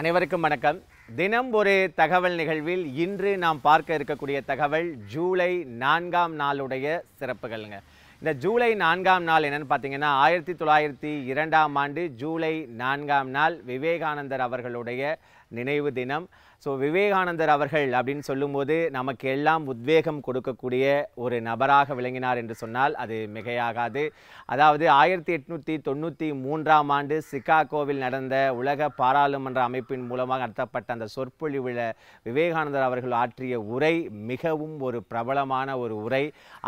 அனைவருக்கும் வணக்கம் தினம் ஒரு தகவல் நிகழ்வில் இன்று நாம் பார்க்க இருக்கக்கூடிய தகவல் ஜூலை நான்காம் நாளுடைய சிறப்புகள்ங்க இந்த ஜூலை நான்காம் நாள் என்னென்னு பார்த்தீங்கன்னா ஆயிரத்தி தொள்ளாயிரத்தி இரண்டாம் ஆண்டு ஜூலை நான்காம் நாள் விவேகானந்தர் அவர்களுடைய நினைவு தினம் ஸோ விவேகானந்தர் அவர்கள் அப்படின்னு சொல்லும்போது நமக்கு எல்லாம் உத்வேகம் கொடுக்கக்கூடிய ஒரு நபராக விளங்கினார் என்று சொன்னால் அது மிகையாகாது அதாவது ஆயிரத்தி எட்நூற்றி தொண்ணூற்றி மூன்றாம் ஆண்டு சிகாகோவில் நடந்த உலக பாராளுமன்ற அமைப்பின் மூலமாக நடத்தப்பட்ட அந்த சொற்பொழிவில் விவேகானந்தர் அவர்கள் ஆற்றிய உரை மிகவும் ஒரு பிரபலமான ஒரு உரை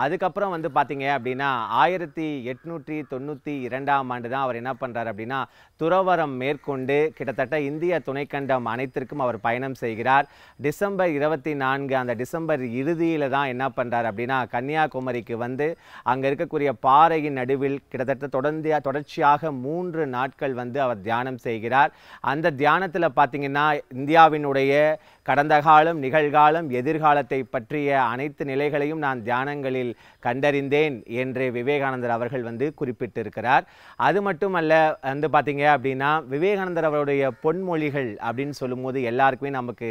அதுக்கப்புறம் வந்து பார்த்தீங்க அப்படின்னா ஆயிரத்தி எட்நூற்றி தொண்ணூற்றி இரண்டாம் ஆண்டு தான் அவர் என்ன பண்ணுறார் அப்படின்னா துறவரம் மேற்கொண்டு கிட்டத்தட்ட இந்திய துணைக்கண்டம் அனைத்திற்கும் அவர் பயணம் செய்கிறார் டிசம்பர் இருபத்தி நான்கு அந்த டிசம்பர் இறுதியில் தான் என்ன பண்ணுறார் அப்படின்னா கன்னியாகுமரிக்கு வந்து அங்கே இருக்கக்கூடிய பாறையின் நடுவில் கிட்டத்தட்ட தொடர்ந்து தொடர்ச்சியாக மூன்று நாட்கள் வந்து அவர் தியானம் செய்கிறார் அந்த தியானத்தில் பார்த்திங்கன்னா இந்தியாவினுடைய கடந்த காலம் நிகழ்காலம் எதிர்காலத்தை பற்றிய அனைத்து நிலைகளையும் நான் தியானங்களில் கண்டறிந்தேன் என்று விவேகானந்தர் அவர்கள் வந்து குறிப்பிட்டிருக்கிறார் அது மட்டுமல்ல வந்து பார்த்தீங்க அப்படின்னா விவேகானந்தர் அவருடைய பொன்மொழிகள் அப்படின்னு சொல்லும்போது எல்லாருக்குமே நமக்கு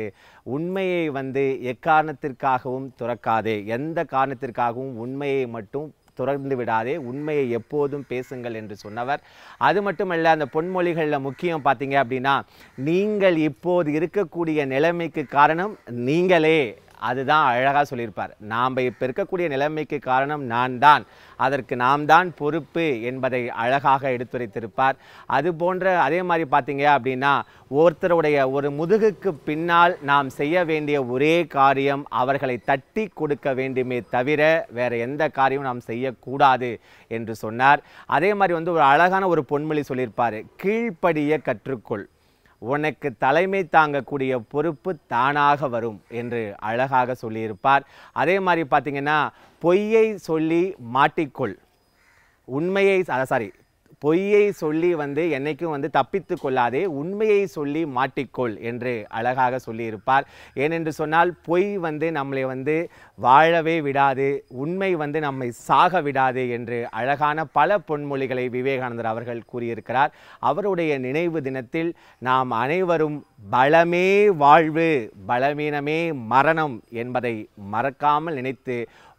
உண்மையை வந்து எக்காரணத்திற்காகவும் துறக்காதே எந்த காரணத்திற்காகவும் உண்மையை மட்டும் துறந்து விடாதே உண்மையை எப்போதும் பேசுங்கள் என்று சொன்னவர் அது மட்டுமல்ல அந்த பொன்மொழிகளில் முக்கியம் பார்த்தீங்க அப்படின்னா நீங்கள் இப்போது இருக்கக்கூடிய நிலைமைக்கு காரணம் நீங்களே அதுதான் அழகாக சொல்லியிருப்பார் நாம் இப்போ இருக்கக்கூடிய நிலைமைக்கு காரணம் நான் தான் அதற்கு நாம் தான் பொறுப்பு என்பதை அழகாக எடுத்துரைத்திருப்பார் அது போன்ற அதே மாதிரி பார்த்தீங்க அப்படின்னா ஒருத்தருடைய ஒரு முதுகுக்கு பின்னால் நாம் செய்ய வேண்டிய ஒரே காரியம் அவர்களை தட்டி கொடுக்க வேண்டுமே தவிர வேறு எந்த காரியமும் நாம் செய்யக்கூடாது என்று சொன்னார் அதே மாதிரி வந்து ஒரு அழகான ஒரு பொன்மொழி சொல்லியிருப்பார் கீழ்ப்படிய கற்றுக்கொள் உனக்கு தலைமை தாங்கக்கூடிய பொறுப்பு தானாக வரும் என்று அழகாக சொல்லியிருப்பார் அதே மாதிரி பார்த்திங்கன்னா பொய்யை சொல்லி மாட்டிக்கொள் உண்மையை சாரி பொய்யை சொல்லி வந்து என்னைக்கும் வந்து தப்பித்து கொள்ளாதே உண்மையை சொல்லி மாட்டிக்கொள் என்று அழகாக சொல்லியிருப்பார் ஏனென்று சொன்னால் பொய் வந்து நம்மளை வந்து வாழவே விடாது உண்மை வந்து நம்மை சாக விடாது என்று அழகான பல பொன்மொழிகளை விவேகானந்தர் அவர்கள் கூறியிருக்கிறார் அவருடைய நினைவு தினத்தில் நாம் அனைவரும் பலமே வாழ்வு பலவீனமே மரணம் என்பதை மறக்காமல் நினைத்து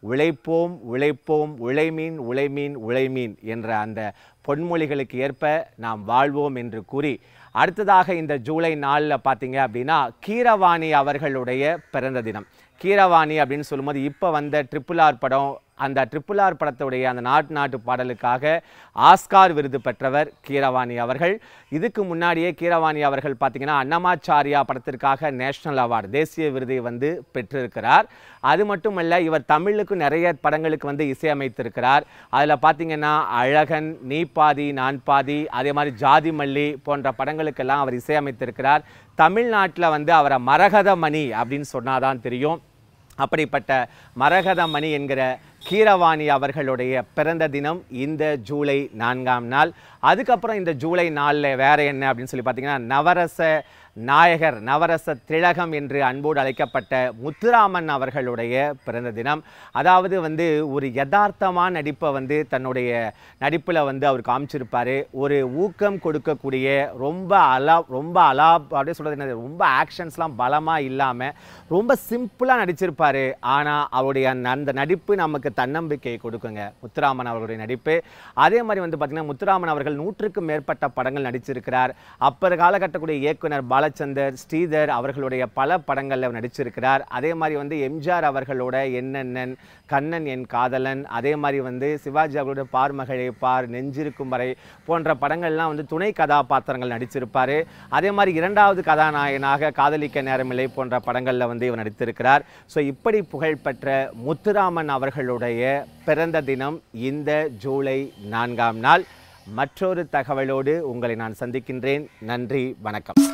உழைப்போம் உழைப்போம் உழைமீன் உழைமீன் உழைமீன் என்ற அந்த பொன்மொழிகளுக்கு ஏற்ப நாம் வாழ்வோம் என்று கூறி அடுத்ததாக இந்த ஜூலை நாளில் பார்த்தீங்க அப்படின்னா கீரவாணி அவர்களுடைய பிறந்த தினம் கீரவாணி அப்படின்னு சொல்லும்போது இப்போ வந்த ட்ரிபிள் ஆர் படம் அந்த ட்ரிபிள் ஆர் படத்துடைய அந்த நாட்டு நாட்டு பாடலுக்காக ஆஸ்கார் விருது பெற்றவர் கீரவாணி அவர்கள் இதுக்கு முன்னாடியே கீரவாணி அவர்கள் பார்த்தீங்கன்னா அன்னமாச்சாரியா படத்திற்காக நேஷனல் அவார்டு தேசிய விருதை வந்து பெற்றிருக்கிறார் அது மட்டுமல்ல இவர் தமிழுக்கு நிறைய படங்களுக்கு வந்து இசையமைத்திருக்கிறார் அதில் பார்த்தீங்கன்னா அழகன் நீ பாதி நான் பாதி அதே மாதிரி ஜாதி மல்லி போன்ற படங்களுக்கெல்லாம் அவர் இசையமைத்திருக்கிறார் தமிழ்நாட்டில் வந்து அவரை மரகதமணி அப்படின்னு சொன்னாதான் தெரியும் அப்படிப்பட்ட மரகதமணி என்கிற கீரவாணி அவர்களுடைய பிறந்த தினம் இந்த ஜூலை நான்காம் நாள் அதுக்கப்புறம் இந்த ஜூலை நாளில் வேறு என்ன அப்படின்னு சொல்லி பார்த்தீங்கன்னா நவரச நாயகர் நவரச திலகம் என்று அன்போடு அழைக்கப்பட்ட முத்துராமன் அவர்களுடைய பிறந்த தினம் அதாவது வந்து ஒரு யதார்த்தமான நடிப்பை வந்து தன்னுடைய நடிப்பில் வந்து அவர் காமிச்சிருப்பார் ஒரு ஊக்கம் கொடுக்கக்கூடிய ரொம்ப அலா ரொம்ப அலா அப்படியே சொல்கிறது என்ன ரொம்ப ஆக்ஷன்ஸ்லாம் பலமாக இல்லாமல் ரொம்ப சிம்பிளாக நடிச்சிருப்பார் ஆனால் அவருடைய அந்த நடிப்பு நமக்கு தன்னம்பிக்கையை கொடுக்குங்க முத்துராமன் அவர்களுடைய நடிப்பு அதே மாதிரி வந்து பார்த்தீங்கன்னா முத்துராமன் அவர்கள் நூற்றுக்கும் மேற்பட்ட படங்கள் நடிச்சிருக்கிறார் அப்பர் காலகட்டக்கூடிய இயக்குனர் பாலச்சந்தர் ஸ்ரீதர் அவர்களுடைய பல படங்களில் நடிச்சிருக்கிறார் அதே மாதிரி வந்து எம்ஜிஆர் அவர்களோட என்னென்ன கண்ணன் என் காதலன் அதே மாதிரி வந்து சிவாஜி அவர்களுடைய மகளே பார் நெஞ்சிருக்கும் வரை போன்ற படங்கள்லாம் வந்து துணை கதாபாத்திரங்கள் நடிச்சிருப்பார் அதே மாதிரி இரண்டாவது கதாநாயகனாக காதலிக்க நேரமில்லை போன்ற படங்களில் வந்து இவர் நடித்திருக்கிறார் ஸோ இப்படி புகழ்பெற்ற முத்துராமன் அவர்களோட அவருடைய பிறந்த தினம் இந்த ஜூலை நான்காம் நாள் மற்றொரு தகவலோடு உங்களை நான் சந்திக்கின்றேன் நன்றி வணக்கம்